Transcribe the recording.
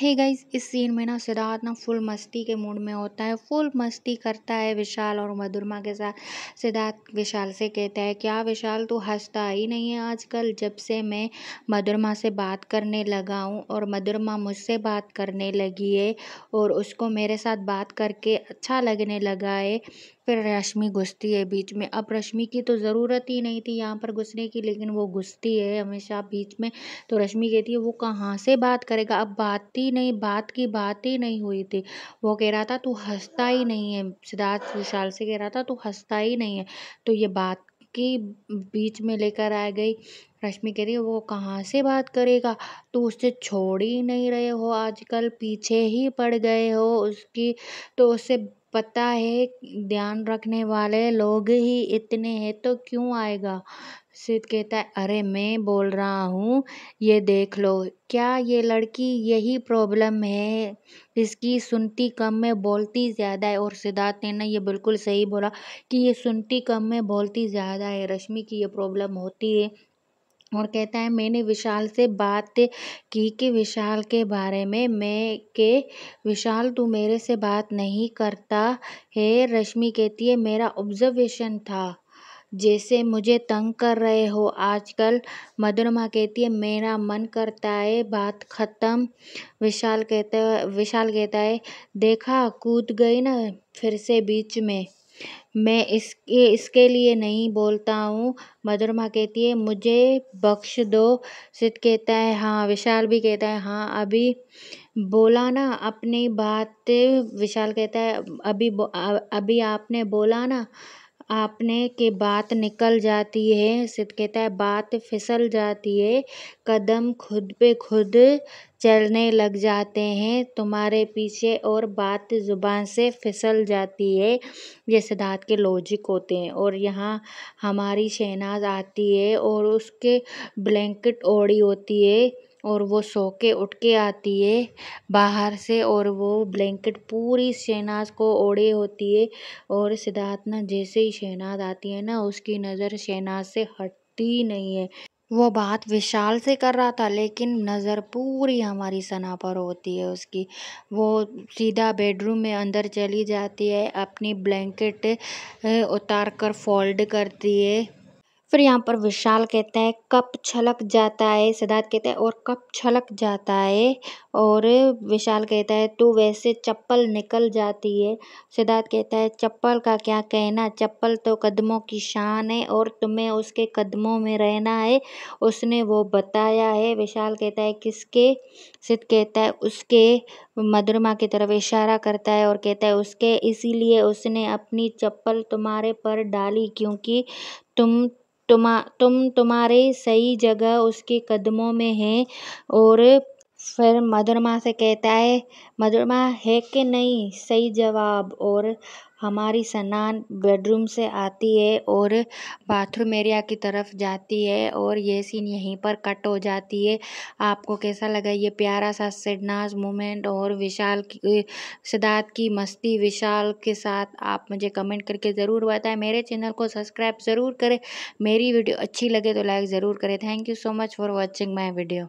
hey guys इस scene में ना सिद्धार्थ ना फुल मस्ती के मूड में होता है फुल मस्ती करता है विशाल और मधुरमा के साथ सिद्धार्थ विशाल से कहता है क्या विशाल तू हंसता ही नहीं है आजकल जब से मैं मधुरमा से बात करने लगा हूँ और मधुरमा मुझसे बात करने लगी है और उसको मेरे साथ बात करके अच्छा लगने लगा है फिर रश्मि घुसती है बीच में अब रश्मि की तो ज़रूरत ही नहीं थी यहाँ पर घुसने की लेकिन वो घुसती है हमेशा बीच में तो रश्मि कहती है वो कहाँ से बात करेगा अब बात ही ही नहीं बात की बात ही नहीं हुई थी वो कह रहा था तू हंसता ही नहीं है सिद्धार्थ विशाल से कह रहा था तू हंसता ही नहीं है तो ये बात की बीच में लेकर आ गई रश्मि कह रही है वो कहाँ से बात करेगा तो उससे छोड़ ही नहीं रहे हो आजकल पीछे ही पड़ गए हो उसकी तो उससे पता है ध्यान रखने वाले लोग ही इतने हैं तो क्यों आएगा सिद्ध कहता है अरे मैं बोल रहा हूँ ये देख लो क्या ये लड़की यही प्रॉब्लम है इसकी सुनती कम है बोलती ज़्यादा है और सिद्धार्थ ने ना ये बिल्कुल सही बोला कि ये सुनती कम है बोलती ज़्यादा है रश्मि की ये प्रॉब्लम होती है और कहता है मैंने विशाल से बात की कि विशाल के बारे में मैं के विशाल तू मेरे से बात नहीं करता है रश्मि कहती है मेरा ऑब्जर्वेशन था जैसे मुझे तंग कर रहे हो आजकल मधुरमा कहती है मेरा मन करता है बात ख़त्म विशाल कहता है विशाल कहता है देखा कूद गई ना फिर से बीच में मैं इसके इसके लिए नहीं बोलता हूँ मधुरमा कहती है मुझे बख्श दो सिद्ध कहता है हाँ विशाल भी कहता है हाँ अभी बोला ना अपनी बात विशाल कहता है अभी अभी आपने बोला ना आपने के बात निकल जाती है सिद्ध कहता है बात फिसल जाती है कदम खुद पे खुद चलने लग जाते हैं तुम्हारे पीछे और बात ज़ुबान से फिसल जाती है ये सिद्धार्थ के लॉजिक होते हैं और यहाँ हमारी शहनाज आती है और उसके ब्लैंकेट ओढ़ी होती है और वो सो के उठ के आती है बाहर से और वो ब्लैंकेट पूरी शहनाज़ को ओढ़े होती है और सिद्धार्थना जैसे ही शहनाज़ आती है ना उसकी नज़र शहनाज़ से हटती नहीं है वो बात विशाल से कर रहा था लेकिन नज़र पूरी हमारी सना पर होती है उसकी वो सीधा बेडरूम में अंदर चली जाती है अपनी ब्लैंकेट उतार कर फोल्ड करती है फिर यहाँ पर विशाल कहता है कप छलक जाता है सिद्धार्थ कहता है और कप छलक जाता है और विशाल कहता है तो वैसे चप्पल निकल जाती है सिद्धार्थ कहता है चप्पल का क्या कहना चप्पल तो कदमों की शान है और तुम्हें उसके कदमों में रहना है उसने वो बताया है विशाल कहता है किसके सिद्ध कहता है उसके मधुरमा की तरफ इशारा करता है और कहता है उसके इसीलिए उसने अपनी चप्पल तुम्हारे पर डाली क्योंकि तुम तुम तुम्हारे सही जगह उसके कदमों में है और फिर मधुरमा से कहता है मधुरमा है कि नहीं सही जवाब और हमारी सनान बेडरूम से आती है और बाथरूम एरिया की तरफ जाती है और ये सीन यहीं पर कट हो जाती है आपको कैसा लगा ये प्यारा सा सिडनाज मोमेंट और विशाल की सिद्धार्थ की मस्ती विशाल के साथ आप मुझे कमेंट करके ज़रूर बताएं मेरे चैनल को सब्सक्राइब ज़रूर करें मेरी वीडियो अच्छी लगे तो लाइक ज़रूर करें thank you so much for watching my video